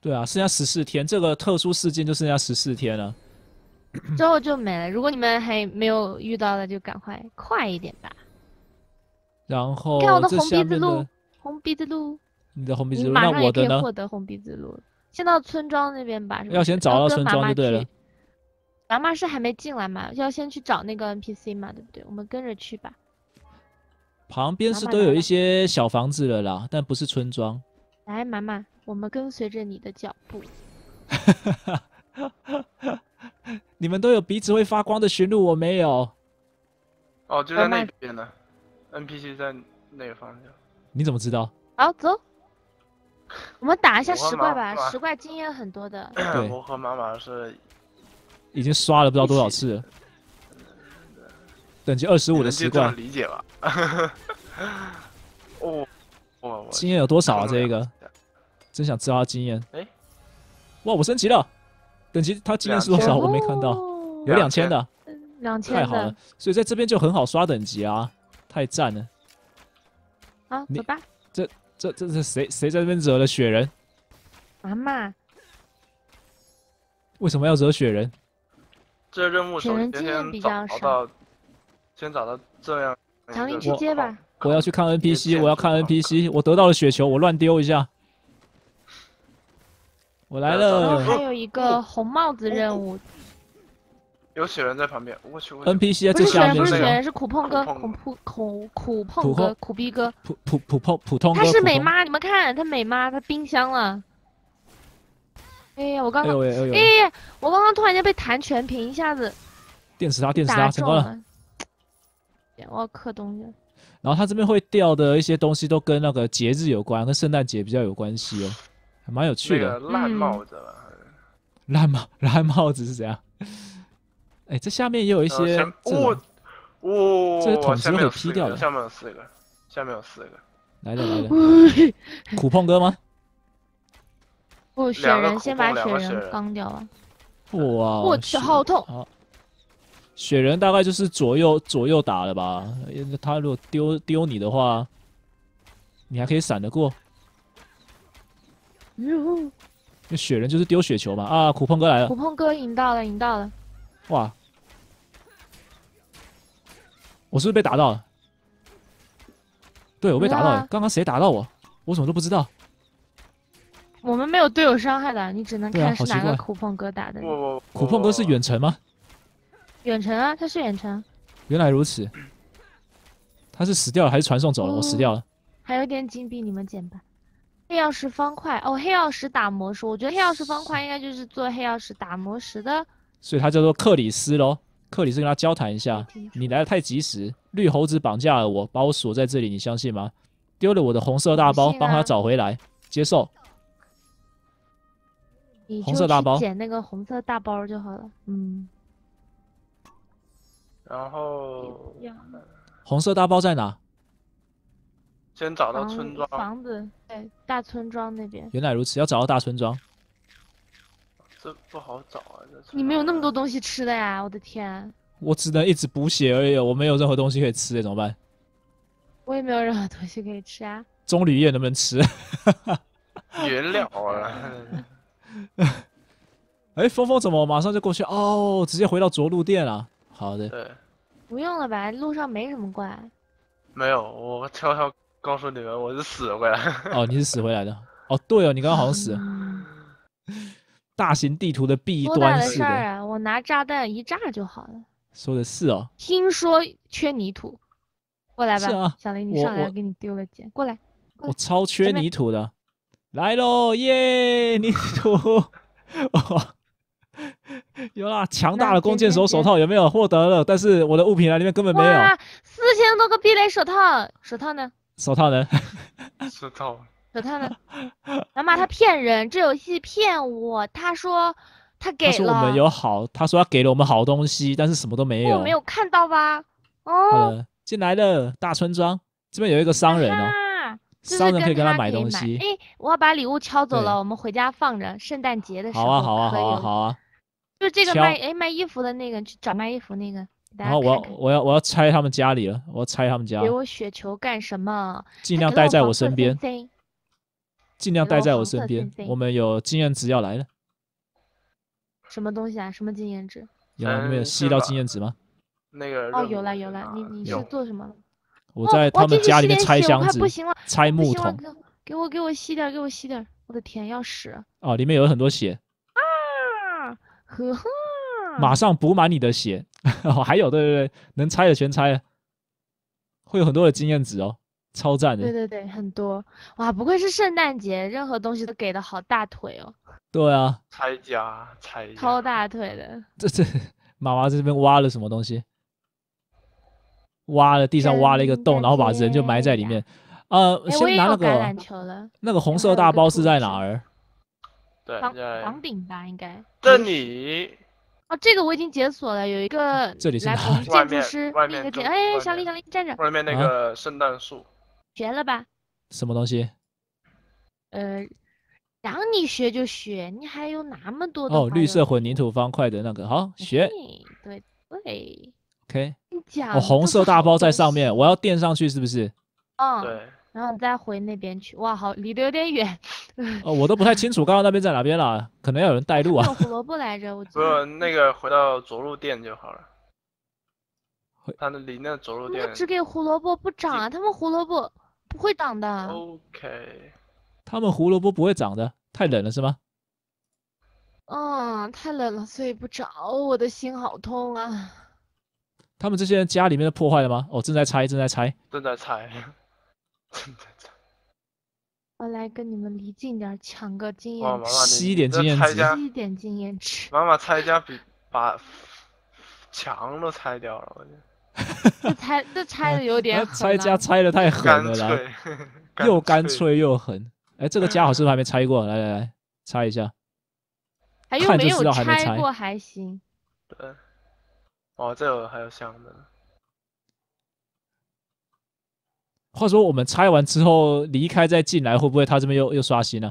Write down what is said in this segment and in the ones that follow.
对啊，剩下十四天，这个特殊事件就剩下十四天了，之后就没了。如果你们还没有遇到的，就赶快快一点吧。然后，看我的红鼻子鹿，红鼻子鹿，你的红鼻子鹿，那我的呢？获得红鼻子鹿，先到村庄那边吧。要先找到村庄就对了。妈妈是还没进来嘛？要先去找那个 NPC 嘛？对不对？我们跟着去吧。旁边是都有一些小房子了啦，但不是村庄。来，妈妈。我们跟随着你的脚步，你们都有鼻子会发光的寻路，我没有。哦，就在那边呢。NPC 在那个方向？你怎么知道？好，走，我们打一下石怪吧。石怪经验很多的。对，我和妈妈是已经刷了不知道多少次，等级二十五的石怪。理解吧？哦，哇，经验有多少啊？这一个？真想知道他经验！哎，哇，我升级了，等级他经验是多少？我没看到，有两千的，两千，太好了！所以在这边就很好刷等级啊，太赞了！好，走吧。这这这是谁？谁在这边惹了雪人？阿妈，为什么要惹雪人？这任务雪人经验比较少。先找到这样，唐林去接吧。我要去看 NPC，我要看 NPC，我得到了雪球，我乱丢一下。我来了。然后还有一个红帽子任务。有雪人在旁边。NPC 在下面。不是雪人，是苦碰哥。苦碰哥。苦逼哥。普普普碰普通哥。他是美妈，你们看他美妈，他冰箱了。哎呀，我刚刚。哎哎哎！我刚刚突然间被弹全屏，一下子。电死他，电死他，成功了。我要刻东西。然后他这边会掉的一些东西都跟那个节日有关，跟圣诞节比较有关系哦。蛮有趣的烂帽子，烂帽 烂帽子是怎样？哎，这下面也有一些，我我这桶下面给劈掉了，下面有四个，下面有四个，来了来了，苦碰哥吗？雪人先把雪人刚掉了，哇，我去，好痛！雪人大概就是左右左右打的吧？他如果丢丢你的话，你还可以闪得过。哟，那雪人就是丢雪球嘛！啊，苦碰哥来了！苦碰哥赢到了，赢到了！哇，我是不是被打到了？对我被打到了！刚刚谁打到我？我怎么都不知道？我们没有队友伤害的，你只能看是哪个苦碰哥打的。苦碰哥是远程吗？远程啊，他是远程。原来如此，他是死掉了还是传送走了？我死掉了。还有点金币，你们捡吧。黑曜石方块哦，黑曜石打磨石，我觉得黑曜石方块应该就是做黑曜石打磨石的，所以他叫做克里斯喽。克里斯跟他交谈一下，你来的太及时，绿猴子绑架了我，把我锁在这里，你相信吗？丢了我的红色大包，帮他找回来，接受。红色大包，捡那个红色大包就好了。嗯。然后，红色大包在哪？先找到村庄房子，对，大村庄那边。原来如此，要找到大村庄。这不好找啊！这。你们有那么多东西吃的呀！我的天！我只能一直补血而已，我没有任何东西可以吃，怎么办？我也没有任何东西可以吃啊。棕榈叶能不能吃？原料啊！哎，峰峰怎么马上就过去？哦，直接回到着陆店了。好的。对。不用了吧？路上没什么怪。没有，我悄悄。告诉你们，我是死回来。哦，你是死回来的。哦，对哦，你刚刚好像死。大型地图的弊端是。我拿炸弹一炸就好了。说的是哦。听说缺泥土，过来吧，小林，你上来我给你丢个剑过来。我超缺泥土的，来喽，耶，泥土。哦，有啦，强大的弓箭手手套有没有获得了？但是我的物品栏里面根本没有。四千多个避雷手套，手套呢？手套人，手 套，手套人，妈妈，他骗人，这游戏骗我。他说他给了，我们有好，他说他给了我们好东西，但是什么都没有。我没有看到吧？哦，进来了，大村庄这边有一个商人哦，商人可以跟他买东西。哎，我要把礼物敲走了，我们回家放着，圣诞节的时候。好啊，好啊，好啊，好啊。就这个卖哎卖衣服的那个，去找卖衣服那个。然后我要我要我要拆他们家里了，我要拆他们家。给我雪球干什么？尽量待在我身边。尽量待在我身边。我们有经验值要来了。什么东西啊？什么经验值？有没有吸到经验值吗？那个哦，有了有了，你你是做什么？我在他们家里面拆箱子，拆木桶。给我给我吸点，给我吸点。我的天，要死！啊，里面有很多血。啊，呵呵。马上补满你的血。哦，还有，对对对，能拆的全拆，会有很多的经验值哦，超赞的。对对对，很多哇，不愧是圣诞节，任何东西都给的好大腿哦。对啊，拆家拆，超大腿的。这这，妈妈在这边挖了什么东西？挖了地上挖了一个洞，然后把人就埋在里面。呃，先拿了个那个红色大包是在哪儿？对，房顶吧，应该。这里。哦，这个我已经解锁了，有一个这里里？建筑师那个哎，小李小你站着，外面那个圣诞树，学了吧？什么东西？呃，让你学就学，你还有那么多哦，绿色混凝土方块的那个，好学，对对，K，o 我红色大包在上面，我要垫上去是不是？嗯，对。然后再回那边去，哇，好离得有点远。哦，我都不太清楚，刚刚那边在哪边了，可能要有人带路啊。胡萝卜来着，我。不，那个回到着陆点就好了。他那里那着陆点。只给胡萝卜不长，啊，他们胡萝卜不会长的。OK。他们胡萝卜不会长的，太冷了是吗？嗯，太冷了，所以不长。我的心好痛啊。他们这些人家里面的破坏了吗？哦，正在拆，正在拆，正在拆。我来跟你们离近点抢个经验，吸一点经验值。吸一点经验值。妈妈拆家，比把墙都拆掉了，我去。这拆这拆的有点 狠。拆家拆的太狠了，干又干脆又狠。哎，这个家好像是还没拆过，来来来，拆一下。还有没有拆过还行。对。哦，这有还有箱子。话说我们拆完之后离开再进来，会不会他这边又又刷新了？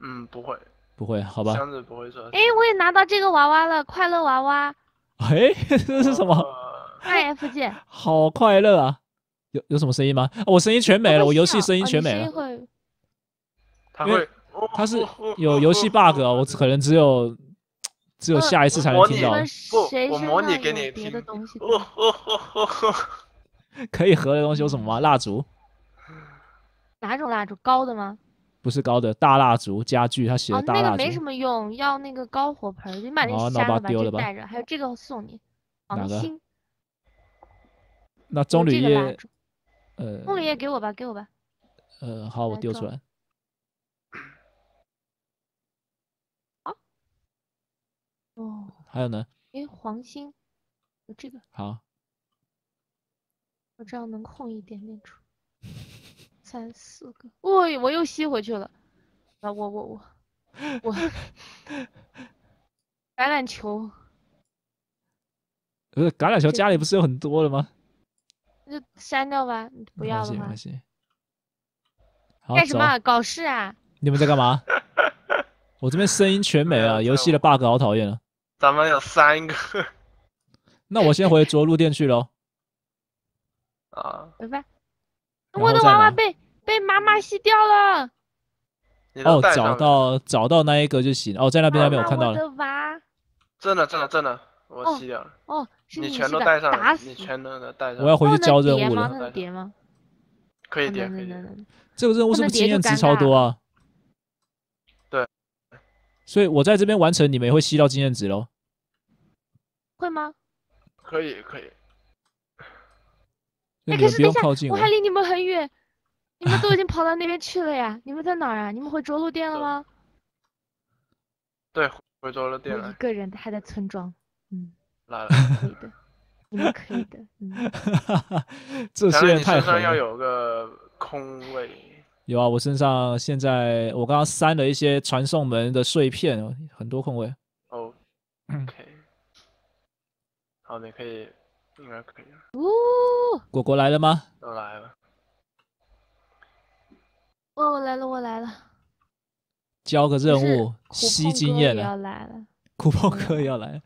嗯，不会，不会，好吧。箱子不会刷新。哎，我也拿到这个娃娃了，快乐娃娃。哎，这是什么？F 键。好快乐啊！有有什么声音吗？我声音全没了，我游戏声音全没了。肯定会。他是有游戏 bug，我可能只有只有下一次才能听到。不，我模拟给你听。哦哦哦哦哦。可以合的东西有什么吗？蜡烛？哪种蜡烛？高的吗？不是高的，大蜡烛。家具，他写的。哦，那个没什么用，要那个高火盆，你把那丢了吧带着。还有这个送你。黄心。那棕榈叶。呃。棕榈叶给我吧，给我吧。呃，好，我丢出来。好。哦。还有呢？哎，黄心，有这个。好。我这样能空一点点出，三四个，我我又吸回去了啊！我我我我 橄榄球，不是橄榄球，家里不是有很多的吗？那删掉吧，不要了。好，干什么？搞事啊！你们在干嘛？我这边声音全没了，游戏的 bug 好讨厌啊！咱们有三个，那我先回着陆店去喽。啊，拜拜！我的娃娃被被妈妈吸掉了。哦，找到找到那一个就行哦，在那边那边我看到了。我的娃。真的真的真的，我吸掉了。哦，你全都带上了，打死！你全都带上我要回去交任务了。可以点可以点。这个任务是不是经验值超多啊？对。所以我在这边完成，你们也会吸到经验值喽。会吗？可以可以。哎，可是等下，我还离你们很远，你们都已经跑到那边去了呀？你们在哪儿啊？你们回着陆店了吗？对，回着陆店了。一个人，还在村庄。嗯，来了。可以的，你们可以的。嗯。这些点太要有个空位。有啊，我身上现在，我刚刚删了一些传送门的碎片，很多空位。哦 o k 好，你可以。应该可以。呜，果果来了吗？又来了。哦，我来了，我来了。交个任务，吸经验了。要来了。酷跑哥要来。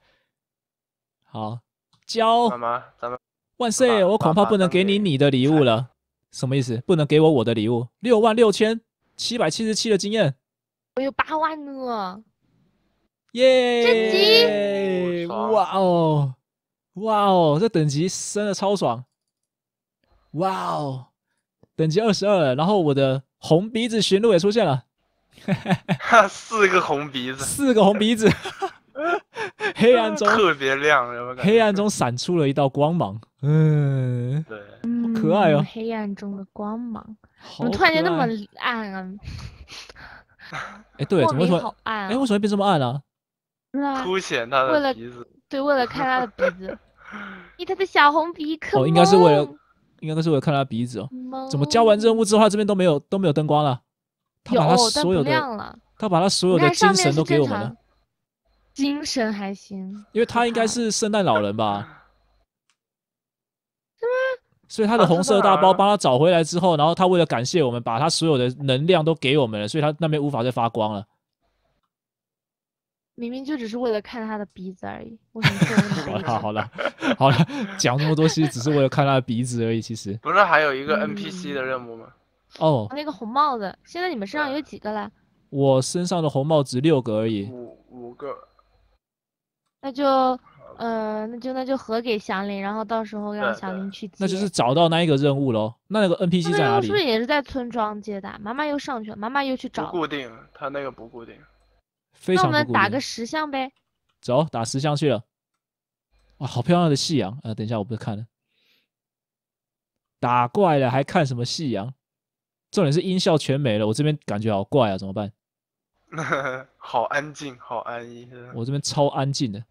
好，交。干嘛？咱们。万岁！我恐怕不能给你你的礼物了。什么意思？不能给我我的礼物？六万六千七百七十七的经验。我有八万呢。耶！升级！哇哦！哇哦，这等级升的超爽！哇哦，等级二十二然后我的红鼻子驯鹿也出现了，四个红鼻子，四个红鼻子，黑暗中特别亮，黑暗中闪出了一道光芒，嗯，对，可爱哦，黑暗中的光芒，怎么突然间那么暗啊？哎，对，为什么？哎，为什么会变这么暗啊？凸显他的鼻子。所以为了看他的鼻子，因为他的小红鼻可哦，应该是为了，应该是为了看他鼻子哦。怎么交完任务之后，这边都没有都没有灯光了？他把他所有的，他把他所有的精神都给我们了，精神还行。因为他应该是圣诞老人吧？是吗？所以他的红色大包帮他找回来之后，然后他为了感谢我们，把他所有的能量都给我们了，所以他那边无法再发光了。明明就只是为了看他的鼻子而已。好了好了 好了，讲那么多其实只是为了看他的鼻子而已。其实不是还有一个 NPC 的任务吗？哦，那个红帽子，现在你们身上有几个了？我身上的红帽子六个而已。五五个。那就呃，那就那就合给祥林，然后到时候让祥林去。那就是找到那一个任务喽。那那个 NPC 在哪里？是不是也是在村庄接的？妈妈又上去了，妈妈又去找。不固定，他那个不固定。那我们打个十项呗，走，打十项去了。哇，好漂亮的夕阳啊！等一下，我不是看了，打怪了还看什么夕阳？重点是音效全没了，我这边感觉好怪啊，怎么办？好安静，好安逸。我这边超安静的，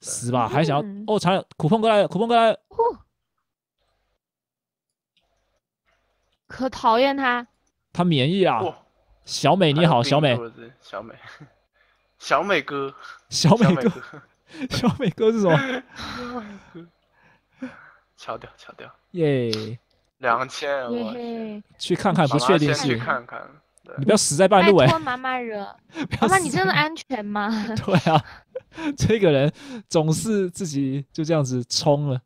死吧！还想要哦，长苦凤哥来，苦凤哥来，呼，可讨厌他。他免疫啊！小美你好，小美，小美。小美哥，小美哥，小美哥 是什么？敲掉，敲掉，耶，两千，去看看，不确定，去看看，你不要死在半路哎！妈妈惹，妈妈，你真的安全吗？对啊，这个人总是自己就这样子冲了，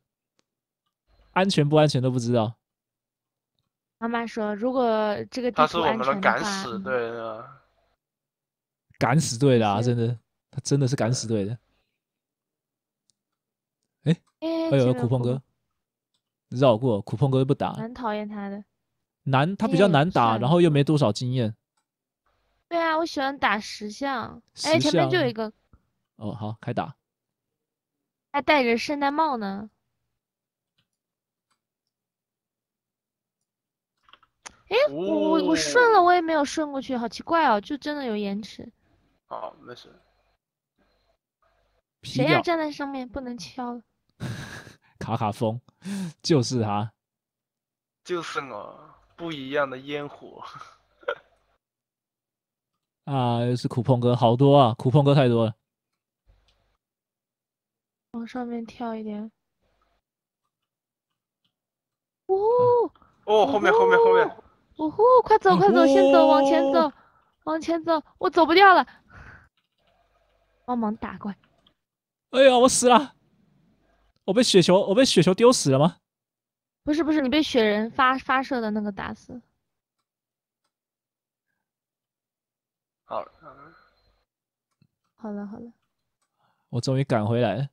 安全不安全都不知道。妈妈说，如果这个地方安全的话，队啊。敢死队的、啊，真的，他真的是敢死队的。哎，哎呦，苦碰哥，绕过苦碰哥不打，很讨厌他的。难，他比较难打，然后又没多少经验。对啊，我喜欢打石像，哎，前面就有一个。哦，好，开打。还戴着圣诞帽呢。哎，我我我顺了，我也没有顺过去，好奇怪哦，就真的有延迟。好，没事。谁要站在上面不能敲卡卡风就是他，就是我，不一样的烟火。啊，又是苦碰哥，好多啊，苦碰哥太多了。往上面跳一点。哦哦，后面后面后面。呜呼，快走快走，先走，往前走，往前走，我走不掉了。帮忙打怪！哎呀，我死了！我被雪球，我被雪球丢死了吗？不是不是，你被雪人发发射的那个打死。好了，好了，好了好了。我终于赶回来。了。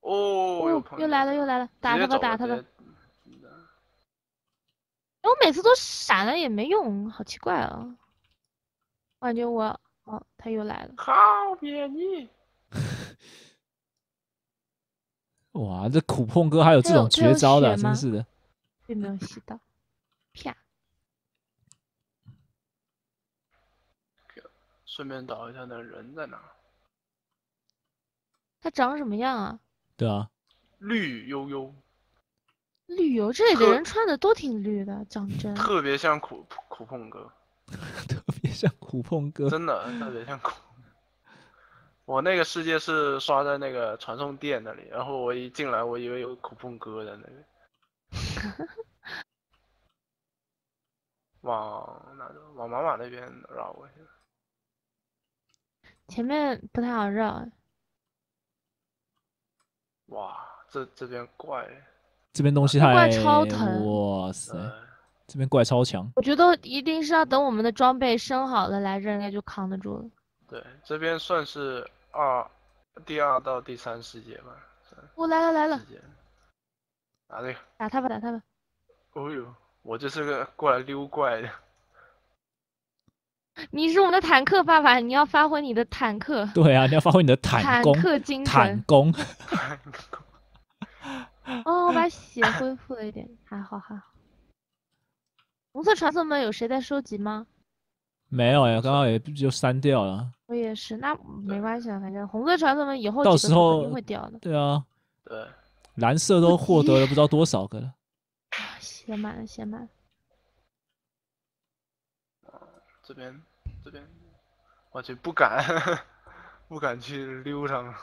哦，又来了又来了，打他吧打他吧。哎，我每次都闪了也没用，好奇怪啊！感觉我。哦，他又来了！好便宜！哇，这苦碰哥还有这种绝招的，真是的。并没有吸到，啪！顺便找一下，那人在哪？他长什么样啊？对啊，绿悠悠。旅游这里的人穿的都挺绿的，讲真。特别像苦苦碰哥。特别像苦碰哥，真的特别像苦。我那个世界是刷在那个传送店那里，然后我一进来，我以为有苦碰哥在那边。往哪？往妈妈那边绕过去。前面不太好绕。哇，这这边怪，这边东西太怪，超疼。哇塞。这边怪超强，我觉得一定是要等我们的装备升好了来着，应该就扛得住了。对，这边算是二，第二到第三世界吧。我来了来了，打这个，打他吧，打他吧。哦呦，我就是个过来溜怪的。你是我们的坦克爸爸，你要发挥你的坦克。对啊，你要发挥你的坦坦克精坦攻。哦，我把血 恢复了一点，还好还好。红色传送门有谁在收集吗？没有呀，刚刚也就删掉了。我也是，那没关系了，反正红色传送门以后到时候会掉的。对啊，对，蓝色都获得了不知道多少个，啊，写满了，写满了。这边，这边，我去，不敢，不敢去溜上们。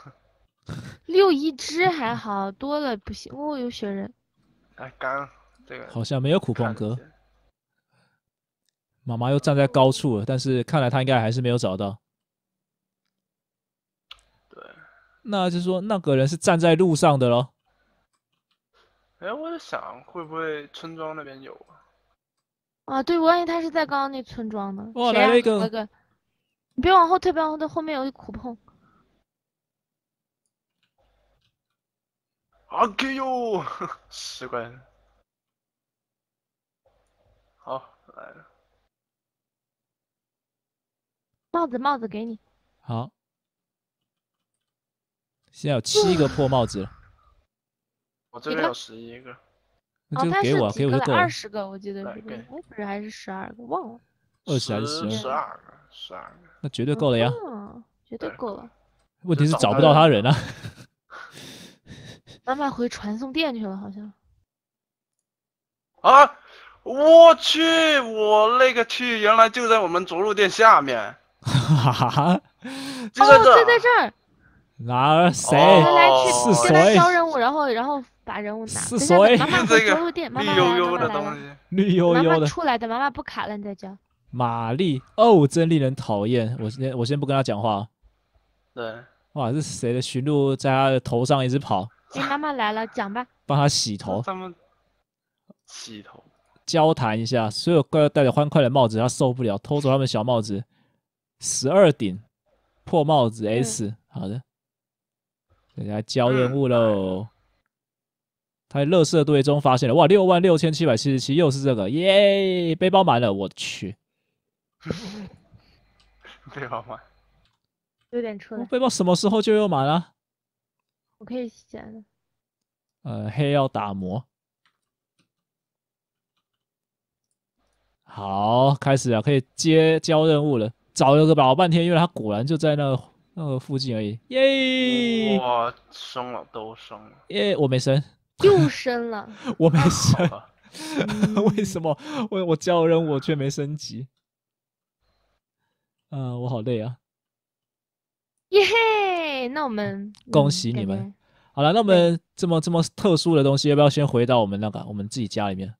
溜一只还好多了，不行，哦，有雪人。哎，刚这个好像没有苦光哥。妈妈又站在高处了，但是看来她应该还是没有找到。对，那就是说那个人是站在路上的喽。哎，我在想会不会村庄那边有啊？啊，对，万一他是在刚刚那村庄呢？哇，来了一个！你别往后退，别往后退，后面有一苦碰。阿给哟，奇 怪。好来了。帽子帽子给你，好，现在有七个破帽子了。我这边有十一个，那就给我，给我够了。二十个我记得是，不是还是十二个？忘了。二十还是十二？十二个，十二个，那绝对够了呀。嗯，绝对够了。问题是找不到他人啊。妈妈回传送店去了，好像。啊！我去，我勒个去，原来就在我们着陆店下面。哈哈哈！哦，在在这儿。哪儿谁？来谁？来去，谁？来交任务，然后然后把任务拿。是谁？妈妈走路垫，妈妈妈妈来了，绿油油的妈妈出来的，妈妈不卡了，你再交。玛丽，哦，真令人讨厌。我先我先不跟他讲话。对。哇，是谁的驯鹿在他的头上一直跑？哎，妈妈来了，讲吧。帮他洗头。他们洗头。交谈一下，所有怪要戴着欢快的帽子，他受不了，偷走他们小帽子。十二顶破帽子 S，好的，等下交任务喽。他在乐色堆中发现了哇，六万六千七百七十七，又是这个耶！背包满了，我去，背包满，有点出来。背包什么时候就又满了？我可以的。呃，黑曜打磨。好，开始啊，可以接交任务了。找了个老半天，因为他果然就在那那个附近而已。耶！哇，生了都生了，耶！我没生，又生了，我没生，为什么？我我交了任务却没升级？啊，我好累啊！耶嘿，那我们恭喜你们。好了，那我们这么这么特殊的东西，要不要先回到我们那个我们自己家里面？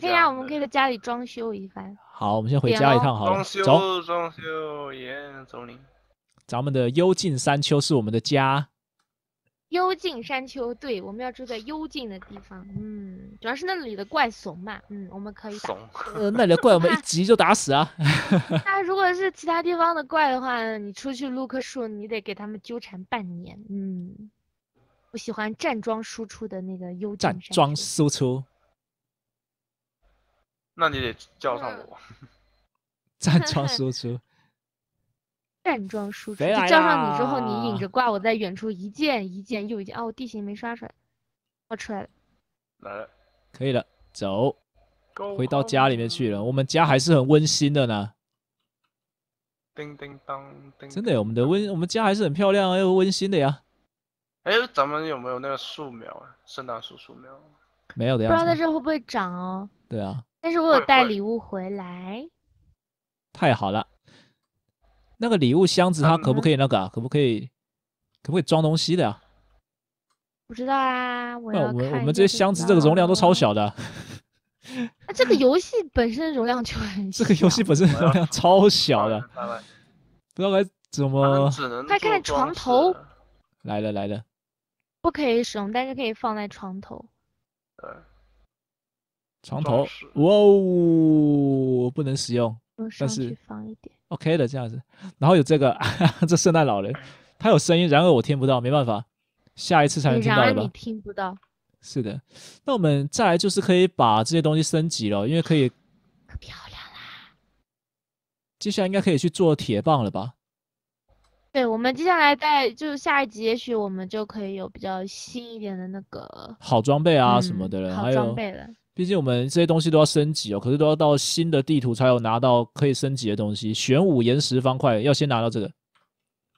对呀，我们可以在家里装修一番。好，我们先回家一趟，好，走。装修耶，走你。咱们的幽静山丘是我们的家。幽静山丘，对，我们要住在幽静的地方。嗯，主要是那里的怪怂嘛。嗯，我们可以打。呃，那里的怪我们一集就打死啊。那如果是其他地方的怪的话，你出去撸棵树，你得给他们纠缠半年。嗯，我喜欢站桩输出的那个幽静站桩输出。那你得叫上我 站桩输出，站桩输出。就叫上你之后，你引着挂，我在远处一剑一剑又一剑。哦，我地形没刷出来，我出来了，来了，可以了，走，回到家里面去了。我们家还是很温馨的呢。叮叮当，真的，我们的温，我们家还是很漂亮又温馨的呀。哎，咱们有没有那个树苗？啊？圣诞树树苗，没有的呀。不知道在这会不会长哦。对啊。但是我有带礼物回来，太好了！那个礼物箱子它可不可以那个，可不可以，可不可以装东西的呀？不知道啊，我我们这些箱子这个容量都超小的。那 这个游戏本身容量就很……这个游戏本身容量超小的，不知道该怎么。快看床头。来了来了。不可以使用，但是可以放在床头。床头，哇哦，不能使用。但是放一点，OK 的这样子。然后有这个，这圣诞老人，他有声音，然而我听不到，没办法，下一次才能听到了听不到，是的。那我们再来就是可以把这些东西升级了，因为可以，可漂亮啦！接下来应该可以去做铁棒了吧？对，我们接下来在就是下一集，也许我们就可以有比较新一点的那个好装备啊什么的了，好装备了。毕竟我们这些东西都要升级哦，可是都要到新的地图才有拿到可以升级的东西。玄武岩石方块要先拿到这个，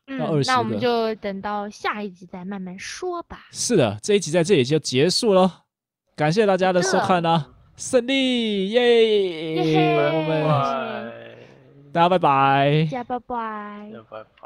那那我们就等到下一集再慢慢说吧。是的，这一集在这里就结束了，感谢大家的收看啊！胜利耶！拜大家拜拜，大拜拜，拜。